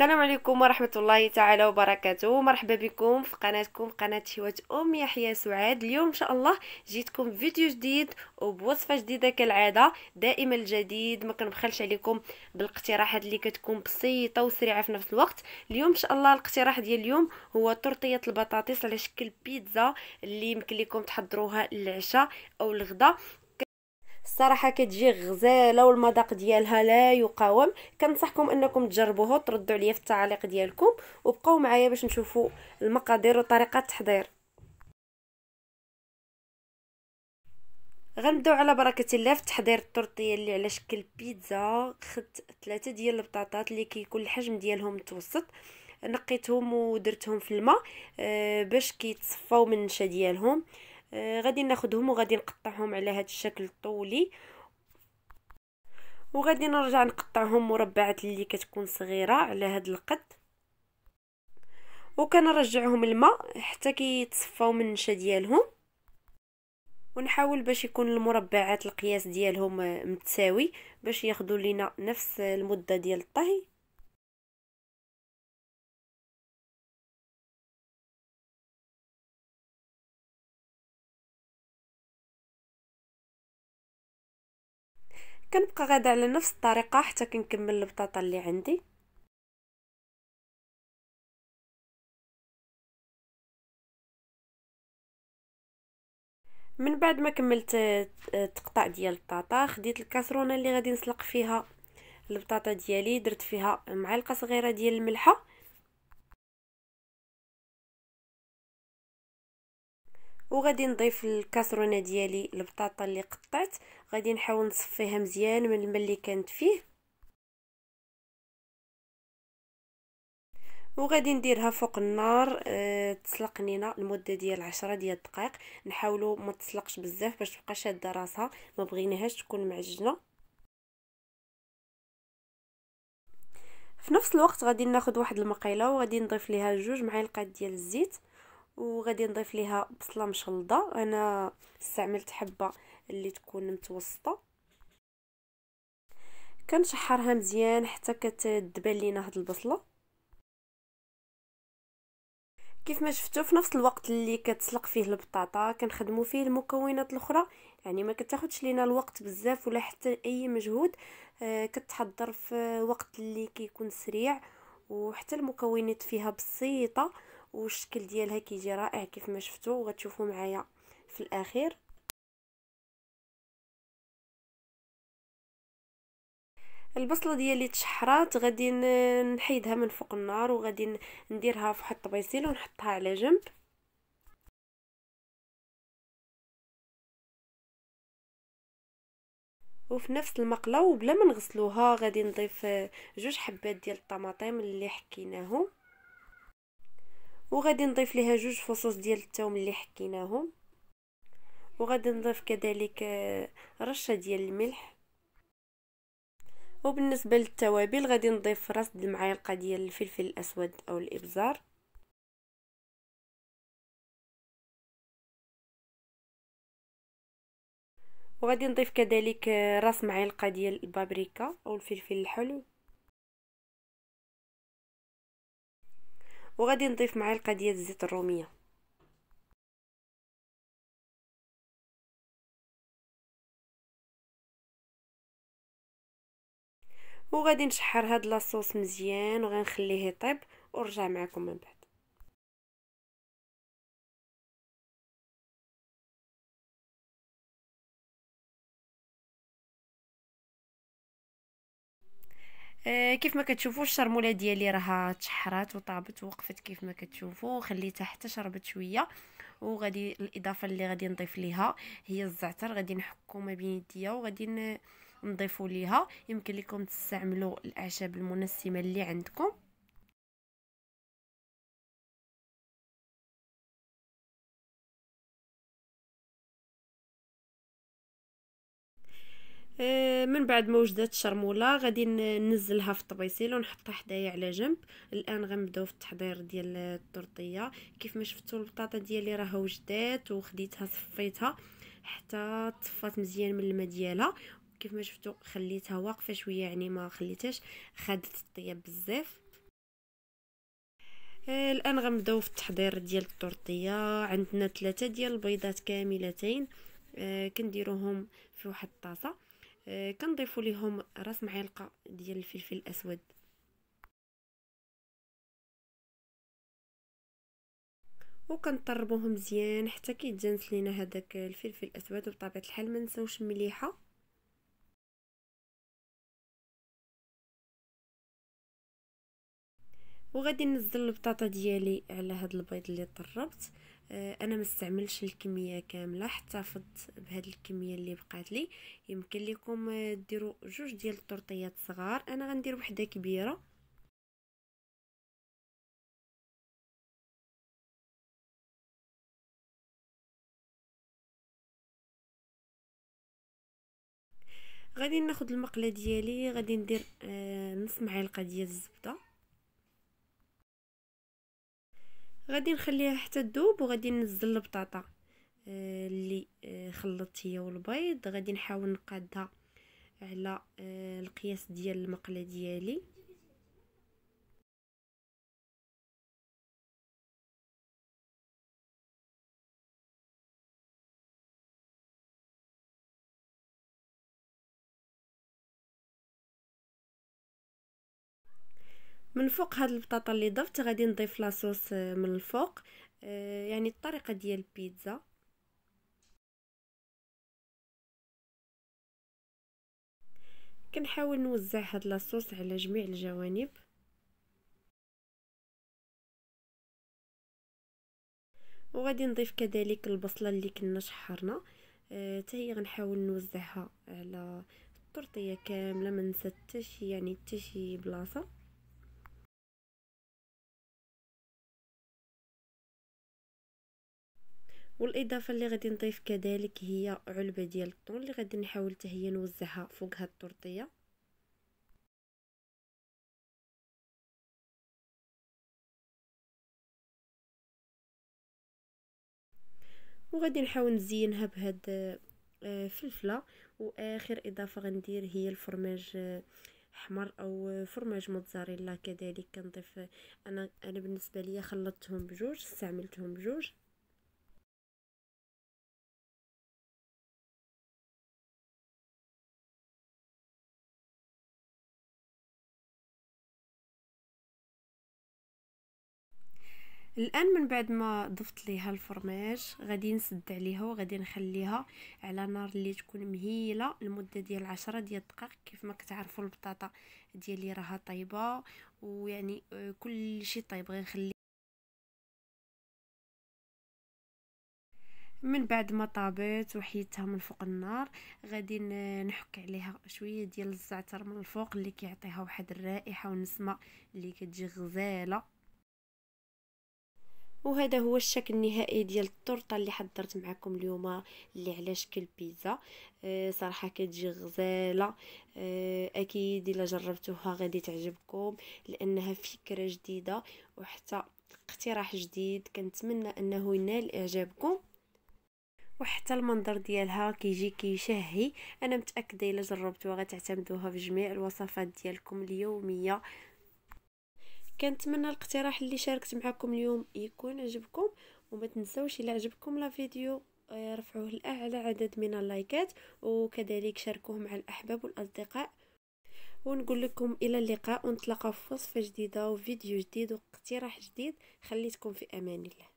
السلام عليكم ورحمة الله تعالى وبركاته مرحبا بكم في قناتكم قناة شوات أم يحيى سعاد اليوم إن شاء الله جيتكم بفيديو جديد وبوصفة جديدة كالعادة دائما الجديد ما كنبخلش عليكم بالاقتراحات اللي كتكون بسيطة وسريعة في نفس الوقت اليوم إن شاء الله الاقتراح ديال اليوم هو ترطية البطاطس على شكل بيتزا اللي يمكن لكم تحضروها للعشاء أو الغدا الصراحه كتجي غزاله والمذاق ديالها لا يقاوم كنصحكم انكم تجربوه تردوا عليا في التعليق ديالكم وبقاو معايا باش نشوفوا المقادير وطريقه التحضير غنبداو على بركه الله في تحضير الطرطيه اللي على شكل بيتزا خدت ثلاثه ديال البطاطات اللي كيكون الحجم ديالهم متوسط نقيتهم ودرتهم في الماء آه، باش كيتصفاو من النشا ديالهم آه، غادي ناخدهم وغادي نقطعهم على هذا الشكل الطولي وغادي نرجع نقطعهم مربعات اللي كتكون صغيره على هذا القد وكنرجعهم الماء حتى كيتصفاو من النشا ديالهم ونحاول باش يكون المربعات القياس ديالهم متساوي باش ياخذوا لينا نفس المده ديال الطهي كنبقى غادا على نفس الطريقه حتى كنكمل البطاطا اللي عندي من بعد ما كملت التقطاع آه، ديال البطاطا خديت الكاسرونه اللي غادي نسلق فيها البطاطا ديالي درت فيها معلقه صغيره ديال الملحه وغادي نضيف الكاسرونه ديالي البطاطا اللي قطعت غادي نحاول نصفيها مزيان من الماء اللي كانت فيه وغادي نديرها فوق النار أه تسلق لينا المده ديال 10 ديال الدقائق نحاولوا ما تسلقش بزاف باش تبقى شاده راسها ما بغيناهاش تكون معجنه في نفس الوقت غادي ناخذ واحد المقيله وغادي نضيف ليها جوج معالق ديال الزيت وغادي نضيف ليها بصله مشلضه انا استعملت حبه اللي تكون متوسطه كنشحرها مزيان حتى كتدبل لينا هاد البصله كيف ما شفتوا في نفس الوقت اللي كتسلق فيه البطاطا كنخدموا فيه المكونات الاخرى يعني ما كتاخدش لينا الوقت بزاف ولا حتى اي مجهود آه كتحضر في وقت اللي كيكون سريع وحتى المكونات فيها بسيطه والشكل ديالها كيجي رائع كيف ما شفتوا وغتشوفوا معايا في الاخير البصله ديالي تشحرات غادي نحيدها من فوق النار وغادي نديرها في واحد الطبيسيل ونحطها على جنب وفي نفس المقله وبلا ما نغسلوها غادي نضيف جوج حبات ديال الطماطم اللي حكيناهم وغادي نضيف ليها جوج فصوص ديال الثوم اللي حكيناهم وغادي نضيف كذلك آه، رشه ديال الملح وبالنسبه للتوابل غادي نضيف راس المعالقه ديال الفلفل الاسود او الابزار وغادي نضيف كذلك راس معلقه ديال البابريكا او الفلفل الحلو وغادي نضيف معلقه ديال الزيت الروميه وغادي نشحر هاد لاصوص مزيان وغنخليه يطيب ونرجع معكم من بعد آه كيف ما كتشوفوا الشرموله ديالي راها تشحرات وطابت ووقفت كيف ما كتشوفوا خليتها حتى شربت شويه وغادي الاضافه اللي غادي نضيف ليها هي الزعتر غادي نحكو ما بين يديا وغادي نضيفوا ليها يمكن لكم تستعملوا الاعشاب المنسمه اللي عندكم آه، من بعد ما وجدت الشرموله غادي ننزلها في الطبيسيل ونحطها حدايا على جنب الان غنبداو في التحضير ديال الطرطيه كيف ما شفتوا البطاطا ديالي راها وجدات وخديتها صفيتها حتى تصفات مزيان من الماء ديالها كيف ما شفتوا خليتها واقفه شويه يعني ما خليتهاش خدت الطياب بزاف آه الان غنبداو في التحضير ديال التورتيه عندنا ثلاثه ديال البيضات كاملتين آه كنديروهم في واحد الطاسه آه كنضيفوا ليهم راس معلقه ديال الفلفل الاسود وكنطربوهم مزيان حتى كيتجانس لينا هذاك الفلفل الاسود وبطبيعه الحال ما نساوش مليحه وغادي ننزل البطاطا ديالي على هاد البيض اللي طربت آه انا ما استعملش الكميه كامله احتفظت بهاد الكميه اللي بقات لي يمكن لكم آه، ديروا جوج ديال الطرطيات صغار انا غندير وحده كبيره غادي ناخد المقله ديالي غادي ندير آه نص معلقه ديال الزبده غادي نخليها حتى تذوب وغادي ننزل البطاطا آه، اللي آه، خلطت هي والبيض غادي نحاول نقادها على آه، القياس ديال المقله ديالي من فوق هاد البطاطا اللي ضفت غادي نضيف لاصوص آه، من الفوق آه، يعني الطريقه ديال البيتزا كنحاول نوزع هاد لاصوص على جميع الجوانب وغادي نضيف كذلك البصله اللي كنا شحرنا آه، حتى هي غنحاول نوزعها على التورتيه كامله ما ننسى حتى شي يعني حتى شي بلاصه والاضافه اللي غادي نضيف كذلك هي علبه ديال الطون اللي غادي نحاول حتى هي نوزعها فوق هاد الطرطيه وغادي نحاول نزينها بهاد آه، فلفله واخر اضافه غندير هي الفرماج آه، احمر او فرماج موتزاريلا كذلك كنضيف آه، انا انا بالنسبه ليا خلطتهم بجوج استعملتهم بجوج الان من بعد ما ضفت ليها الفرماج غادي نسد عليها وغادي نخليها على نار اللي تكون مهيله لمده ديال عشرة ديال الدقائق كيف ما كتعرفوا البطاطا ديالي راها طايبه ويعني آه، كل شيء طايب نخلي من بعد ما طابت وحيدتها من فوق النار غادي نحك عليها شويه ديال الزعتر من الفوق اللي كيعطيها واحد الرائحه ونسمه اللي كتجي غزاله وهذا هو الشكل النهائي ديال التورته اللي حضرت معكم اليوم اللي على شكل بيتزا أه صراحه كتجي غزاله أه اكيد الا جربتوها غادي تعجبكم لانها فكره جديده وحتى اقتراح جديد كنتمنى انه ينال اعجابكم وحتى المنظر ديالها كيجي كيشهي انا متاكده الا جربتوها غتعتمدوها في جميع الوصفات ديالكم اليوميه كنتمنى الاقتراح اللي شاركت معكم اليوم يكون عجبكم وما تنسوش الى عجبكم الفيديو آه، رفعوه لاعلى عدد من اللايكات وكذلك شاركوه مع الاحباب والاصدقاء ونقول لكم الى اللقاء ونتلاقاو في وصفه جديده وفيديو جديد واقتراح جديد خليتكم في امان الله